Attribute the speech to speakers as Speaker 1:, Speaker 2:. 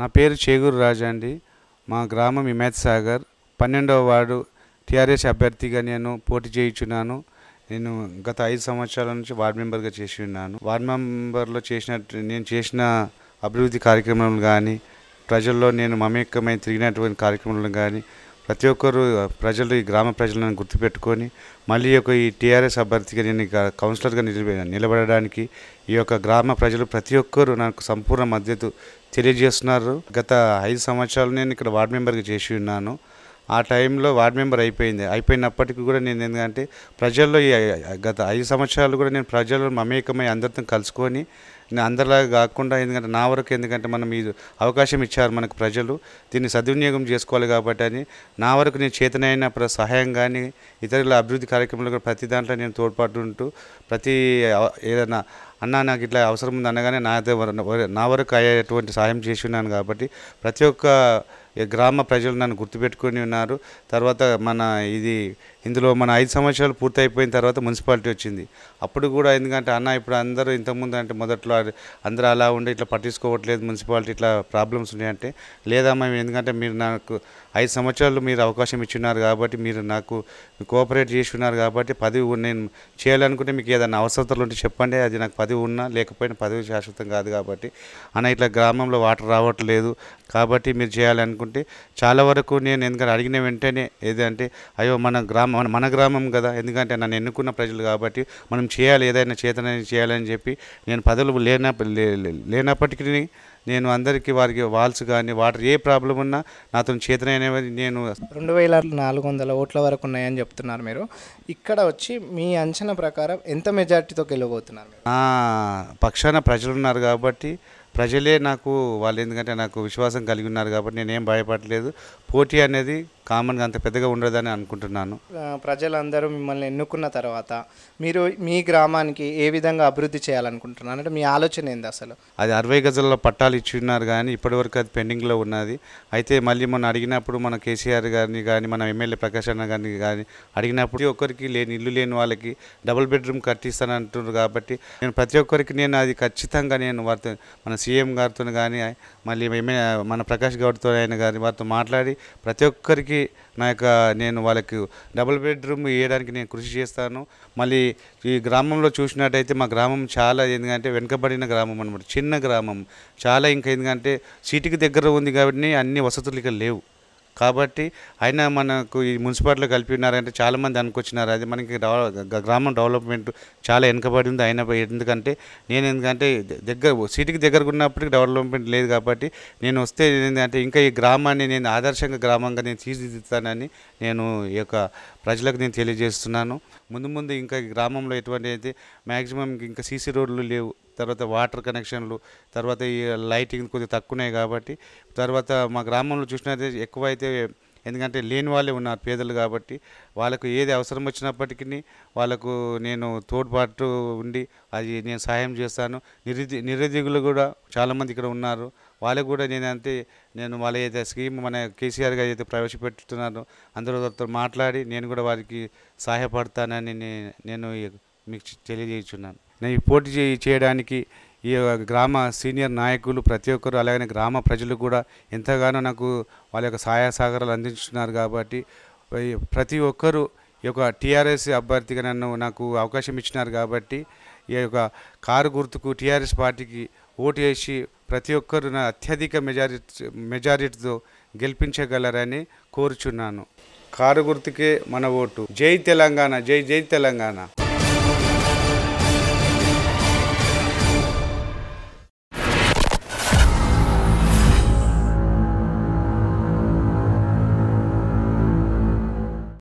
Speaker 1: నా పేరు చేగూరు రాజా అండి మా గ్రామం ఇమాజ్ సాగర్ పన్నెండవ వార్డు టీఆర్ఎస్ అభ్యర్థిగా నేను పోటీ చేయించున్నాను నేను గత ఐదు సంవత్సరాల నుంచి వార్డు మెంబర్గా చేసి ఉన్నాను వార్డు మెంబర్లో చేసిన నేను చేసిన అభివృద్ధి కార్యక్రమాలు కానీ ప్రజల్లో నేను మమేకమై తిరిగినటువంటి కార్యక్రమాలను కానీ ప్రతి ఒక్కరు ప్రజలు ఈ గ్రామ ప్రజలను గుర్తుపెట్టుకొని మళ్ళీ ఒక ఈ టీఆర్ఎస్ అభ్యర్థిగా నేను కౌన్సిలర్గా నిలబ నిలబడడానికి ఈ యొక్క గ్రామ ప్రజలు ప్రతి ఒక్కరు నాకు సంపూర్ణ మద్దతు తెలియజేస్తున్నారు గత ఐదు సంవత్సరాలు నేను ఇక్కడ వార్డు మెంబర్గా చేసి ఉన్నాను ఆ టైంలో వార్డు మెంబర్ అయిపోయింది అయిపోయినప్పటికీ కూడా నేను ఎందుకంటే ప్రజల్లో గత ఐదు సంవత్సరాలు కూడా నేను ప్రజలు మమేకమై అందరితో కలుసుకొని అందరిలాగా కాకుండా ఎందుకంటే నా వరకు ఎందుకంటే మనం ఈ అవకాశం ఇచ్చారు మనకు ప్రజలు దీన్ని సద్వినియోగం చేసుకోవాలి కాబట్టి అని నా వరకు నేను చేతనైన సహాయం కానీ ఇతరుల అభివృద్ధి కార్యక్రమాలు కూడా ప్రతి దాంట్లో నేను తోడ్పాటు ఉంటూ ప్రతి ఏదైనా అన్న నాకు ఇట్లా అవసరం ఉంది అనగానే నా నా వరకు అయ్యేటువంటి సాయం చేసి ఉన్నాను కాబట్టి ప్రతి ఒక్క గ్రామ ప్రజలు నన్ను గుర్తుపెట్టుకుని ఉన్నారు తర్వాత మన ఇది ఇందులో మన ఐదు సంవత్సరాలు పూర్తి అయిపోయిన తర్వాత మున్సిపాలిటీ వచ్చింది అప్పుడు కూడా ఎందుకంటే అన్న ఇప్పుడు అందరూ ఇంతకుముందు అంటే మొదట్లో అందరూ అలా ఉండి ఇట్లా పట్టించుకోవట్లేదు మున్సిపాలిటీ ఇట్లా ప్రాబ్లమ్స్ ఉన్నాయంటే లేదమ్మా ఎందుకంటే మీరు నాకు ఐదు సంవత్సరాలు మీరు అవకాశం ఇచ్చిన్నారు కాబట్టి మీరు నాకు కోఆపరేట్ చేస్తున్నారు కాబట్టి పదవి నేను చేయాలనుకుంటే మీకు ఏదైనా అవసరతలు ఉంటే చెప్పండి అది నాకు పదవి ఉన్నా లేకపోయినా పదవి శాశ్వతం కాదు కాబట్టి అన్న ఇట్లా గ్రామంలో వాటర్ రావట్లేదు కాబట్టి మీరు చేయాలనుకుంటే చాలా వరకు నేను ఎందుకంటే అడిగిన వెంటనే ఏదంటే అయ్యో మన గ్రామ మన మన గ్రామం కదా ఎందుకంటే నన్ను ఎన్నుకున్న ప్రజలు కాబట్టి మనం చేయాలి ఏదైనా చేతన చేయాలని చెప్పి నేను పదవులు లేన లేనప్పటికీ నేను అందరికీ వారికి వాల్స్ కానీ వాటర్ ఏ ప్రాబ్లం ఉన్నా నాతో చేతనైన నేను రెండు వేల
Speaker 2: నాలుగు వందల ఓట్ల వరకు ఉన్నాయని చెప్తున్నారు మీరు ఇక్కడ వచ్చి మీ అంచనా ప్రకారం ఎంత మెజార్టీతో గెలవబోతున్నారు
Speaker 1: పక్షాన ప్రజలు ఉన్నారు కాబట్టి ప్రజలే నాకు వాళ్ళు ఎందుకంటే నాకు విశ్వాసం కలిగి ఉన్నారు కాబట్టి నేనేం భయపడలేదు పోటీ అనేది కామన్గా అంత పెద్దగా ఉండదని అనుకుంటున్నాను
Speaker 2: ప్రజలందరూ మిమ్మల్ని ఎన్నుకున్న తర్వాత మీరు మీ గ్రామానికి ఏ విధంగా అభివృద్ధి చేయాలనుకుంటున్నారు అంటే మీ ఆలోచన ఏంది అసలు
Speaker 1: అది అరవై గజల్లో పట్టాలు ఇచ్చి ఉన్నారు కానీ ఇప్పటివరకు అది పెండింగ్లో ఉన్నది అయితే మళ్ళీ మనం అడిగినప్పుడు మన కేసీఆర్ గారిని కానీ మన ఎమ్మెల్యే ప్రకాష్ అన్న గారిని కానీ అడిగినప్పుడు ఒక్కరికి లేని ఇల్లు లేని వాళ్ళకి డబుల్ బెడ్రూమ్ కట్టిస్తాను అంటున్నారు కాబట్టి నేను ప్రతి ఒక్కరికి నేను అది ఖచ్చితంగా నేను వార్త మన సీఎం గారితో కానీ మళ్ళీ మన ప్రకాష్ గౌడ్తో అయినా కానీ వారితో మాట్లాడి ప్రతి ఒక్కరికి నా యొక్క నేను వాళ్ళకి డబుల్ బెడ్రూమ్ వేయడానికి నేను కృషి చేస్తాను మళ్ళీ ఈ గ్రామంలో చూసినట్టయితే మా గ్రామం చాలా ఎందుకంటే వెనుకబడిన గ్రామం అనమాట చిన్న గ్రామం చాలా ఇంకా ఎందుకంటే సిటీకి దగ్గర ఉంది కాబట్టి అన్ని వసతులు ఇక్కడ లేవు కాబట్టి ఆయన మనకు ఈ మున్సిపాలిటీలో కలిపి ఉన్నారంటే చాలామంది అనుకొచ్చినారు అది మనకి గ్రామం డెవలప్మెంట్ చాలా వెనుకబడి ఉంది ఆయన ఎందుకంటే నేను ఎందుకంటే దగ్గర సిటీకి దగ్గరకు ఉన్నప్పటికీ డెవలప్మెంట్ లేదు కాబట్టి నేను వస్తే ఏంటంటే ఇంకా ఈ గ్రామాన్ని నేను ఆదర్శంగా గ్రామంగా నేను తీర్చిదిద్దుతానని నేను ఈ యొక్క ప్రజలకు నేను తెలియజేస్తున్నాను ముందు ముందు ఇంకా గ్రామంలో ఎటువంటి అయితే మ్యాక్సిమం ఇంకా సీసీ రోడ్లు లేవు తర్వాత వాటర్ కనెక్షన్లు తర్వాత ఈ లైటింగ్ కొద్దిగా తక్కువనే కాబట్టి తర్వాత మా గ్రామంలో చూసినైతే ఎక్కువైతే ఎందుకంటే లేని వాళ్ళే ఉన్నారు పేదలు కాబట్టి వాళ్ళకు ఏది అవసరం వచ్చినప్పటికీ వాళ్ళకు నేను తోడ్పాటు ఉండి అది నేను సహాయం చేస్తాను నిరుద్యో నిరుద్యోగులు కూడా చాలామంది ఇక్కడ ఉన్నారు వాళ్ళకు కూడా నేనంటే నేను వాళ్ళ ఏదైతే స్కీమ్ మన కేసీఆర్ గారు అయితే ప్రవేశపెట్టుతున్నారో అందరితో మాట్లాడి నేను కూడా వారికి సహాయపడతానని నేను మీకు తెలియజేస్తున్నాను నేను పోటీ చేయడానికి ఈ గ్రామ సీనియర్ నాయకులు ప్రతి ఒక్కరు అలాగనే గ్రామ ప్రజలు కూడా ఎంతగానో నాకు వాళ్ళ యొక్క సహాయ సహకారాలు అందించుతున్నారు కాబట్టి ప్రతి ఒక్కరూ ఈ యొక్క టీఆర్ఎస్ అభ్యర్థిగా నన్ను నాకు అవకాశం ఇచ్చినారు కాబట్టి ఈ యొక్క కారు గుర్తుకు టీఆర్ఎస్ పార్టీకి ఓటు వేసి ప్రతి ఒక్కరు నా అత్యధిక మెజారిటీ మెజారిటీతో గెలిపించగలరని కోరుచున్నాను కారు గుర్తుకే మన ఓటు జై తెలంగాణ జై జై తెలంగాణ